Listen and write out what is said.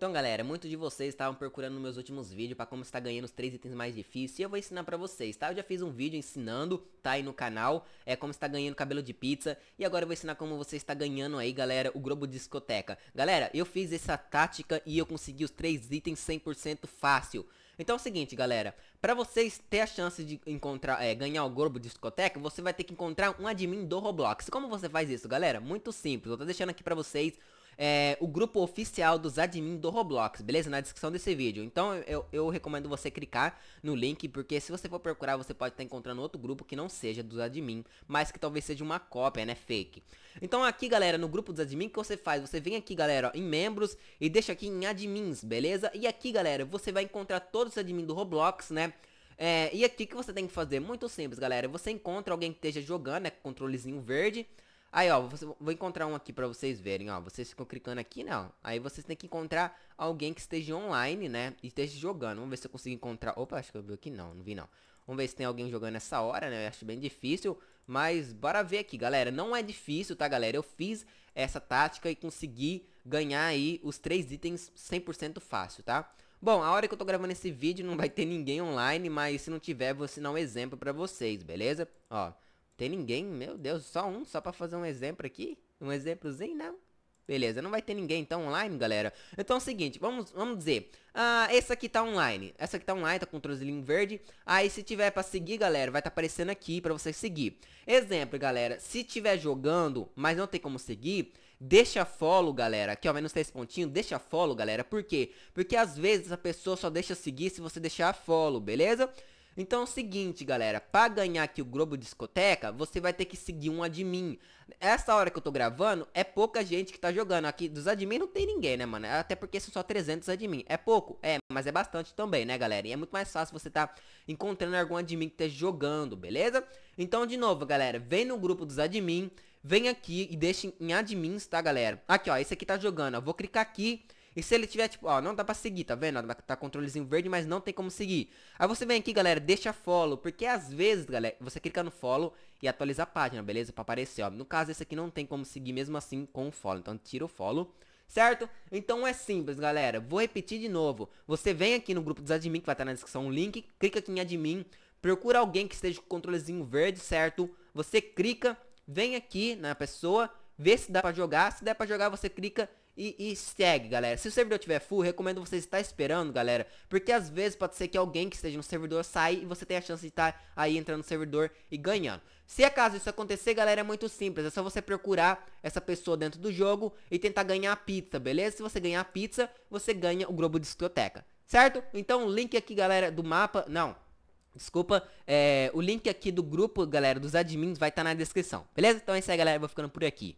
Então galera, muitos de vocês estavam procurando nos meus últimos vídeos para como está ganhando os três itens mais difíceis e eu vou ensinar para vocês, tá? Eu já fiz um vídeo ensinando, tá aí no canal, é como está ganhando cabelo de pizza e agora eu vou ensinar como você está ganhando aí, galera, o Globo Discoteca. Galera, eu fiz essa tática e eu consegui os três itens 100% fácil. Então é o seguinte, galera, para vocês ter a chance de encontrar, é, ganhar o Globo Discoteca, você vai ter que encontrar um admin do Roblox. Como você faz isso, galera? Muito simples, eu tô deixando aqui para vocês é, o grupo oficial dos admin do Roblox, beleza? Na descrição desse vídeo. Então eu, eu recomendo você clicar no link, porque se você for procurar, você pode estar tá encontrando outro grupo que não seja dos admin, mas que talvez seja uma cópia, né? Fake. Então aqui, galera, no grupo dos admin, o que você faz? Você vem aqui, galera, ó, em membros e deixa aqui em admins, beleza? E aqui, galera, você vai encontrar todos os admin do Roblox, né? É, e aqui que você tem que fazer? Muito simples, galera. Você encontra alguém que esteja jogando, né? Controlezinho verde. Aí, ó, vou, encontrar um aqui pra vocês verem, ó. Vocês ficam clicando aqui, né, ó. Aí vocês têm que encontrar alguém que esteja online, né, e esteja jogando. Vamos ver se eu consigo encontrar... Opa, acho que eu vi aqui. Não, não vi não. Vamos ver se tem alguém jogando nessa hora, né? Eu acho bem difícil, mas bora ver aqui, galera. Não é difícil, tá, galera? Eu fiz essa tática e consegui ganhar aí os três itens 100% fácil, tá? Bom, a hora que eu tô gravando esse vídeo não vai ter ninguém online, mas se não tiver, vou ensinar um exemplo pra vocês, beleza? Ó, tem ninguém, meu Deus, só um, só pra fazer um exemplo aqui? Um exemplozinho, não? Beleza, não vai ter ninguém então online, galera. Então é o seguinte, vamos, vamos dizer, ah, esse aqui tá online, essa aqui tá online, tá com o trozinho verde. Aí se tiver pra seguir, galera, vai tá aparecendo aqui pra você seguir. Exemplo, galera, se tiver jogando, mas não tem como seguir, deixa follow, galera. Aqui, ó, menos três pontinhos, deixa follow, galera. Por quê? Porque às vezes a pessoa só deixa seguir se você deixar follow, beleza? Então é o seguinte, galera, para ganhar aqui o Globo Discoteca, você vai ter que seguir um admin. Essa hora que eu tô gravando, é pouca gente que tá jogando. Aqui dos admin não tem ninguém, né, mano? Até porque são só 300 admin. É pouco? É, mas é bastante também, né, galera? E é muito mais fácil você tá encontrando algum admin que tá jogando, beleza? Então, de novo, galera, vem no grupo dos admin, vem aqui e deixa em admins, tá, galera? Aqui, ó, esse aqui tá jogando, ó, vou clicar aqui e se ele tiver, tipo, ó, não dá pra seguir, tá vendo? Tá controlezinho verde, mas não tem como seguir. Aí você vem aqui, galera, deixa follow, porque às vezes, galera, você clica no follow e atualiza a página, beleza? Pra aparecer, ó. No caso, esse aqui não tem como seguir mesmo assim com o follow, então tira o follow. Certo? Então é simples, galera. Vou repetir de novo. Você vem aqui no grupo dos admin, que vai estar tá na descrição o link. Clica aqui em admin. Procura alguém que esteja com o controlezinho verde, certo? Você clica, vem aqui na pessoa, vê se dá pra jogar. Se der pra jogar, você clica e, e, segue, galera. Se o servidor tiver full, recomendo vocês estar esperando, galera. Porque às vezes pode ser que alguém que esteja no servidor saia e você tem a chance de estar aí entrando no servidor e ganhando. Se acaso isso acontecer, galera, é muito simples. É só você procurar essa pessoa dentro do jogo e tentar ganhar a pizza, beleza? Se você ganhar a pizza, você ganha o Globo Discoteca, certo? Então, link aqui, galera, do mapa... Não, Desculpa, é, o link aqui do grupo, galera, dos admins vai estar tá na descrição, beleza? Então é isso aí, galera, vou ficando por aqui.